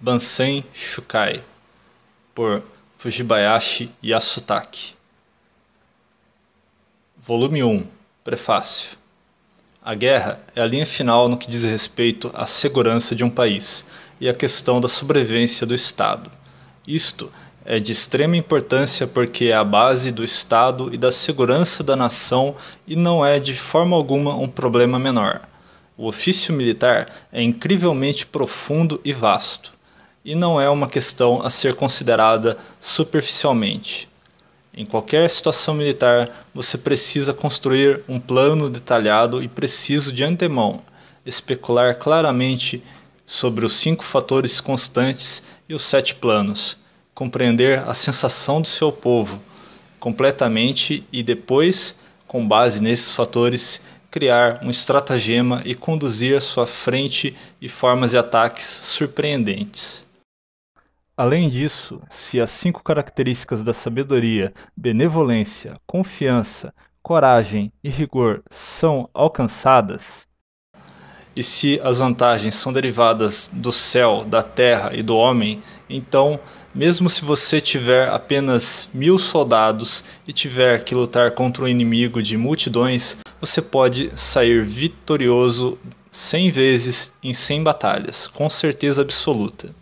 Bansen Shukai, por Fujibayashi Yasutaki. Volume 1 Prefácio A guerra é a linha final no que diz respeito à segurança de um país e à questão da sobrevivência do Estado. Isto é de extrema importância porque é a base do Estado e da segurança da nação e não é de forma alguma um problema menor. O ofício militar é incrivelmente profundo e vasto e não é uma questão a ser considerada superficialmente. Em qualquer situação militar, você precisa construir um plano detalhado e preciso de antemão, especular claramente sobre os cinco fatores constantes e os sete planos, compreender a sensação do seu povo completamente e depois, com base nesses fatores, criar um estratagema e conduzir sua frente e formas de ataques surpreendentes. Além disso, se as cinco características da sabedoria, benevolência, confiança, coragem e rigor são alcançadas, e se as vantagens são derivadas do céu, da terra e do homem, então, mesmo se você tiver apenas mil soldados e tiver que lutar contra um inimigo de multidões, você pode sair vitorioso cem vezes em cem batalhas, com certeza absoluta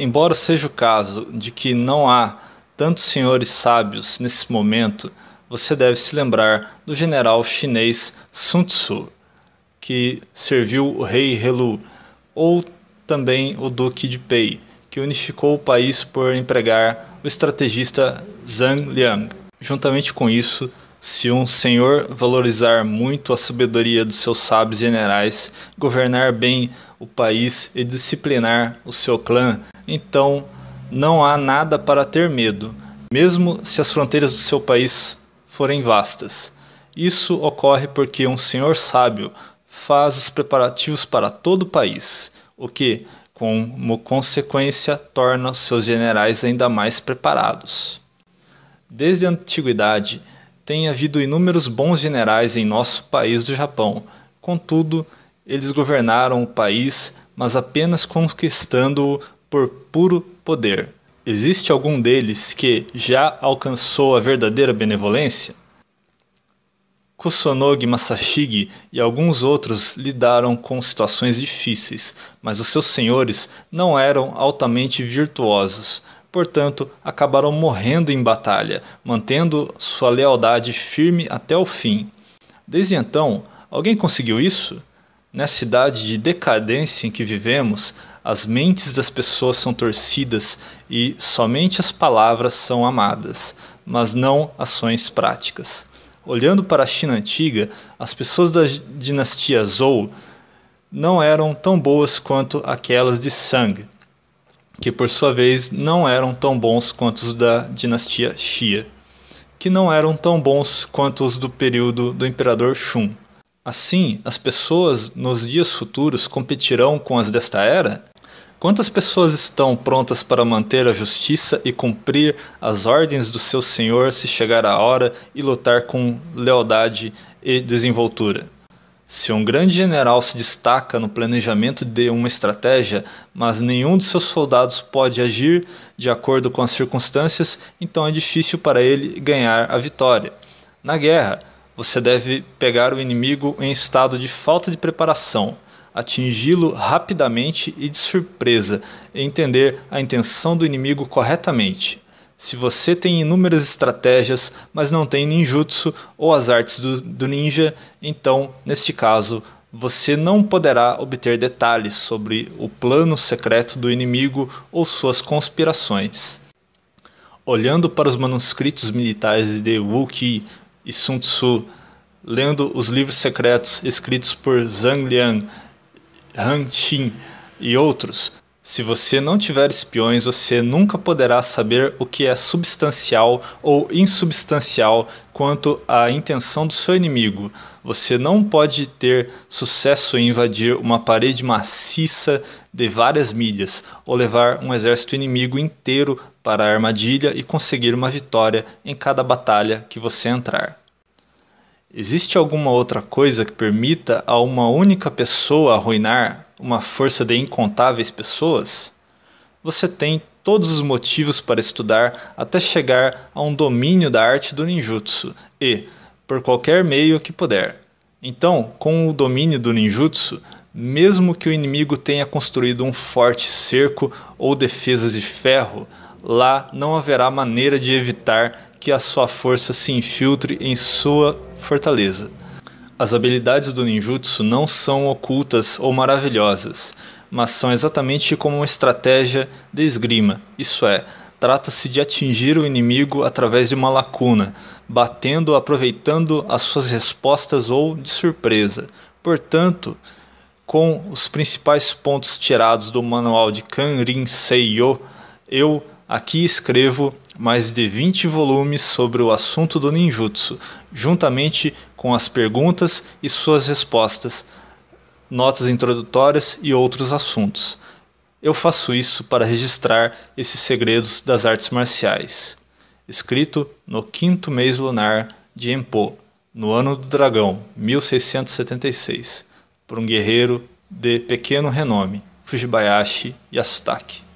embora seja o caso de que não há tantos senhores sábios nesse momento, você deve se lembrar do general chinês Sun Tzu, que serviu o rei Helu, ou também o duque de Pei, que unificou o país por empregar o estrategista Zhang Liang. Juntamente com isso, se um senhor valorizar muito a sabedoria dos seus sábios generais, governar bem o país e disciplinar o seu clã, então não há nada para ter medo, mesmo se as fronteiras do seu país forem vastas. Isso ocorre porque um senhor sábio faz os preparativos para todo o país, o que, como consequência, torna seus generais ainda mais preparados. Desde a antiguidade, tem havido inúmeros bons generais em nosso país do Japão. Contudo, eles governaram o país, mas apenas conquistando-o por puro poder. Existe algum deles que já alcançou a verdadeira benevolência? Kusunogi Masashige e alguns outros lidaram com situações difíceis, mas os seus senhores não eram altamente virtuosos, portanto, acabaram morrendo em batalha, mantendo sua lealdade firme até o fim. Desde então, alguém conseguiu isso? Nessa cidade de decadência em que vivemos, as mentes das pessoas são torcidas e somente as palavras são amadas, mas não ações práticas. Olhando para a China antiga, as pessoas da dinastia Zhou não eram tão boas quanto aquelas de sangue que por sua vez não eram tão bons quanto os da dinastia Xia, que não eram tão bons quanto os do período do imperador Shun. Assim, as pessoas nos dias futuros competirão com as desta era? Quantas pessoas estão prontas para manter a justiça e cumprir as ordens do seu senhor se chegar a hora e lutar com lealdade e desenvoltura? Se um grande general se destaca no planejamento de uma estratégia, mas nenhum de seus soldados pode agir de acordo com as circunstâncias, então é difícil para ele ganhar a vitória. Na guerra, você deve pegar o inimigo em estado de falta de preparação, atingi-lo rapidamente e de surpresa, e entender a intenção do inimigo corretamente. Se você tem inúmeras estratégias, mas não tem ninjutsu ou as artes do, do ninja, então, neste caso, você não poderá obter detalhes sobre o plano secreto do inimigo ou suas conspirações. Olhando para os manuscritos militares de Wu Qi e Sun Tzu, lendo os livros secretos escritos por Zhang Liang, Han Xin e outros, se você não tiver espiões, você nunca poderá saber o que é substancial ou insubstancial quanto à intenção do seu inimigo. Você não pode ter sucesso em invadir uma parede maciça de várias milhas ou levar um exército inimigo inteiro para a armadilha e conseguir uma vitória em cada batalha que você entrar. Existe alguma outra coisa que permita a uma única pessoa arruinar uma força de incontáveis pessoas, você tem todos os motivos para estudar até chegar a um domínio da arte do ninjutsu e, por qualquer meio que puder. Então, com o domínio do ninjutsu, mesmo que o inimigo tenha construído um forte cerco ou defesas de ferro, lá não haverá maneira de evitar que a sua força se infiltre em sua fortaleza. As habilidades do ninjutsu não são ocultas ou maravilhosas, mas são exatamente como uma estratégia de esgrima, isso é, trata-se de atingir o inimigo através de uma lacuna, batendo aproveitando as suas respostas ou de surpresa. Portanto, com os principais pontos tirados do manual de Kanrin Seiyo, eu aqui escrevo mais de 20 volumes sobre o assunto do ninjutsu, juntamente com as perguntas e suas respostas, notas introdutórias e outros assuntos. Eu faço isso para registrar esses segredos das artes marciais. Escrito no quinto mês lunar de Empo, no ano do dragão, 1676, por um guerreiro de pequeno renome, Fujibayashi Yasutake.